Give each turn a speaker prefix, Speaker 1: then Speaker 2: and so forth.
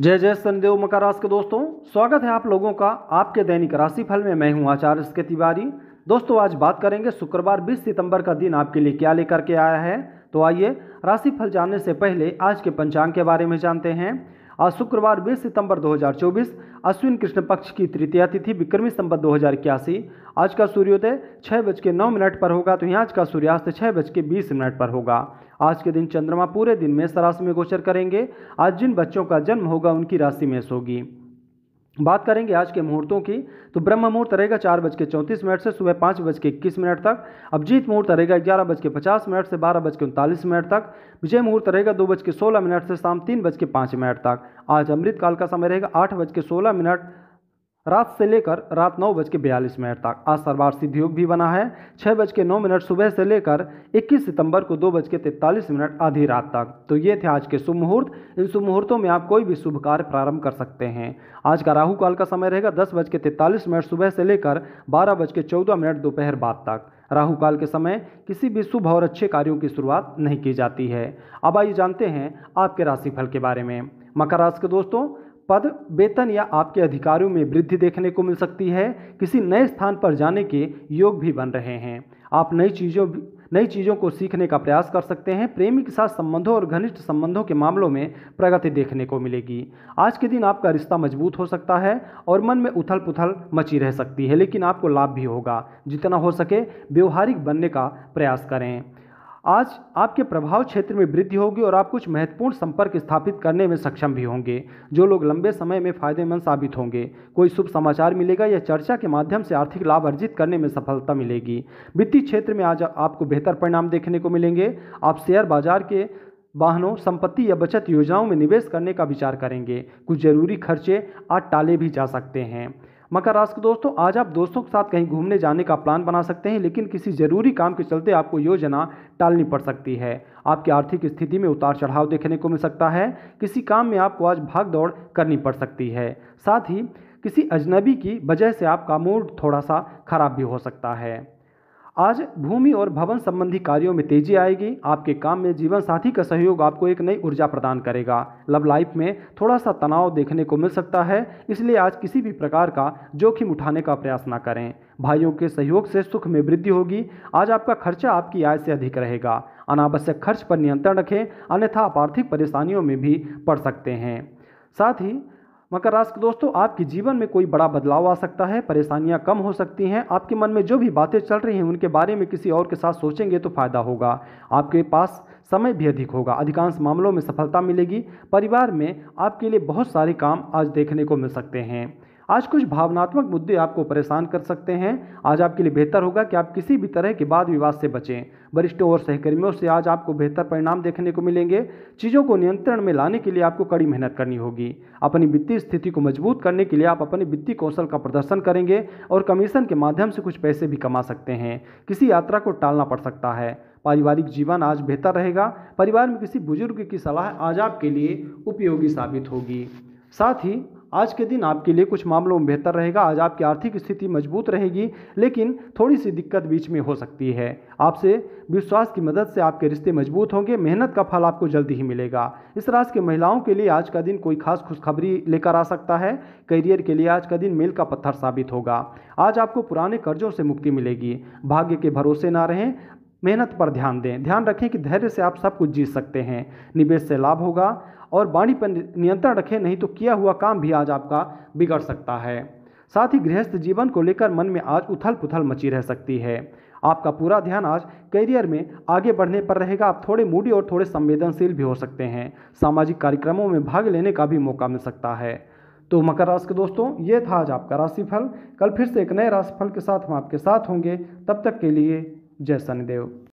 Speaker 1: जय जय सनदेव मकर राशि के दोस्तों स्वागत है आप लोगों का आपके दैनिक राशिफल में मैं हूं आचार्य के तिवारी दोस्तों आज बात करेंगे शुक्रवार 20 सितंबर का दिन आपके लिए क्या लेकर के आया है तो आइए राशिफल जानने से पहले आज के पंचांग के बारे में जानते हैं आज शुक्रवार 20 सितंबर 2024 अश्विन कृष्ण पक्ष की तृतीया तिथि विक्रमी संबत दो आज का सूर्योदय छः बज के नौ मिनट पर होगा तो यहाँ आज का सूर्यास्त छः बज के बीस मिनट पर होगा आज के दिन चंद्रमा पूरे दिन मेष राशि में गोचर करेंगे आज जिन बच्चों का जन्म होगा उनकी राशि मेष होगी बात करेंगे आज के मुहूर्तों की तो ब्रह्म मुहूर्त रहेगा चार बज के चौंतीस मिनट से सुबह पाँच बज के इक्कीस मिनट तक अभिजीत मुहूर्त रहेगा ग्यारह बज के पचास मिनट से बारह बज के उनतालीस मिनट तक विजय मुहूर्त रहेगा दो बज के सोलह मिनट से शाम तीन बज के पाँच मिनट तक आज अमृत काल का समय रहेगा आठ बज के सोलह मिनट रात से लेकर रात नौ बज के बयालीस मिनट तक आज सरवार सिद्धियोग भी बना है छः बज के नौ मिनट सुबह से लेकर 21 सितंबर को दो बज के तैतालीस मिनट आधी रात तक तो ये थे आज के शुभ मुहूर्त इन शुभ मुहूर्तों में आप कोई भी शुभ कार्य प्रारंभ कर सकते हैं आज का राहु काल का समय रहेगा दस बज के तैंतालीस मिनट सुबह से लेकर बारह बज के चौदह मिनट दोपहर बाद तक राहु काल के समय किसी भी शुभ और अच्छे कार्यों की शुरुआत नहीं की जाती है अब आइए जानते हैं आपके राशिफल के बारे में मकर राशि के दोस्तों पद वेतन या आपके अधिकारों में वृद्धि देखने को मिल सकती है किसी नए स्थान पर जाने के योग भी बन रहे हैं आप नई चीज़ों नई चीज़ों को सीखने का प्रयास कर सकते हैं प्रेमी के साथ संबंधों और घनिष्ठ संबंधों के मामलों में प्रगति देखने को मिलेगी आज के दिन आपका रिश्ता मजबूत हो सकता है और मन में उथल पुथल मची रह सकती है लेकिन आपको लाभ भी होगा जितना हो सके व्यवहारिक बनने का प्रयास करें आज आपके प्रभाव क्षेत्र में वृद्धि होगी और आप कुछ महत्वपूर्ण संपर्क स्थापित करने में सक्षम भी होंगे जो लोग लंबे समय में फायदेमंद साबित होंगे कोई शुभ समाचार मिलेगा या चर्चा के माध्यम से आर्थिक लाभ अर्जित करने में सफलता मिलेगी वित्तीय क्षेत्र में आज आपको बेहतर परिणाम देखने को मिलेंगे आप शेयर बाजार के वाहनों संपत्ति या बचत योजनाओं में निवेश करने का विचार करेंगे कुछ जरूरी खर्चे आज टाले भी जा सकते हैं मकर राशि के दोस्तों आज आप दोस्तों के साथ कहीं घूमने जाने का प्लान बना सकते हैं लेकिन किसी जरूरी काम के चलते आपको योजना टालनी पड़ सकती है आपकी आर्थिक स्थिति में उतार चढ़ाव देखने को मिल सकता है किसी काम में आपको आज भाग दौड़ करनी पड़ सकती है साथ ही किसी अजनबी की वजह से आपका मूड थोड़ा सा खराब भी हो सकता है आज भूमि और भवन संबंधी कार्यों में तेजी आएगी आपके काम में जीवन साथी का सहयोग आपको एक नई ऊर्जा प्रदान करेगा लव लाइफ में थोड़ा सा तनाव देखने को मिल सकता है इसलिए आज किसी भी प्रकार का जोखिम उठाने का प्रयास ना करें भाइयों के सहयोग से सुख में वृद्धि होगी आज आपका खर्चा आपकी आय से अधिक रहेगा अनावश्यक खर्च पर नियंत्रण रखें अन्यथा आप आर्थिक परेशानियों में भी पड़ सकते हैं साथ ही मकर राशि के दोस्तों आपके जीवन में कोई बड़ा बदलाव आ सकता है परेशानियां कम हो सकती हैं आपके मन में जो भी बातें चल रही हैं उनके बारे में किसी और के साथ सोचेंगे तो फायदा होगा आपके पास समय भी अधिक होगा अधिकांश मामलों में सफलता मिलेगी परिवार में आपके लिए बहुत सारे काम आज देखने को मिल सकते हैं आज कुछ भावनात्मक मुद्दे आपको परेशान कर सकते हैं आज आपके लिए बेहतर होगा कि आप किसी भी तरह के वाद विवाद से बचें वरिष्ठों और सहकर्मियों से आज आपको बेहतर परिणाम देखने को मिलेंगे चीज़ों को नियंत्रण में लाने के लिए आपको कड़ी मेहनत करनी होगी अपनी वित्तीय स्थिति को मजबूत करने के लिए आप अपने वित्तीय कौशल का प्रदर्शन करेंगे और कमीशन के माध्यम से कुछ पैसे भी कमा सकते हैं किसी यात्रा को टालना पड़ सकता है पारिवारिक जीवन आज बेहतर रहेगा परिवार में किसी बुजुर्ग की सलाह आज आपके लिए उपयोगी साबित होगी साथ ही आज के दिन आपके लिए कुछ मामलों में बेहतर रहेगा आज आपकी आर्थिक स्थिति मजबूत रहेगी लेकिन थोड़ी सी दिक्कत बीच में हो सकती है आपसे विश्वास की मदद से आपके रिश्ते मजबूत होंगे मेहनत का फल आपको जल्दी ही मिलेगा इस राशि के महिलाओं के लिए आज का दिन कोई खास खुशखबरी लेकर आ सकता है करियर के लिए आज का दिन मेल का पत्थर साबित होगा आज आपको पुराने कर्जों से मुक्ति मिलेगी भाग्य के भरोसे ना रहें मेहनत पर ध्यान दें ध्यान रखें कि धैर्य से आप सब कुछ जीत सकते हैं निवेश से लाभ होगा और वाणी पर नियंत्रण रखें नहीं तो किया हुआ काम भी आज आपका बिगड़ सकता है साथ ही गृहस्थ जीवन को लेकर मन में आज उथल पुथल मची रह सकती है आपका पूरा ध्यान आज करियर में आगे बढ़ने पर रहेगा आप थोड़े मूडी और थोड़े संवेदनशील भी हो सकते हैं सामाजिक कार्यक्रमों में भाग लेने का भी मौका मिल सकता है तो मकर राशि के दोस्तों ये था आज आपका राशिफल कल फिर से एक नए राशिफल के साथ हम आपके साथ होंगे तब तक के लिए जय शनिदेव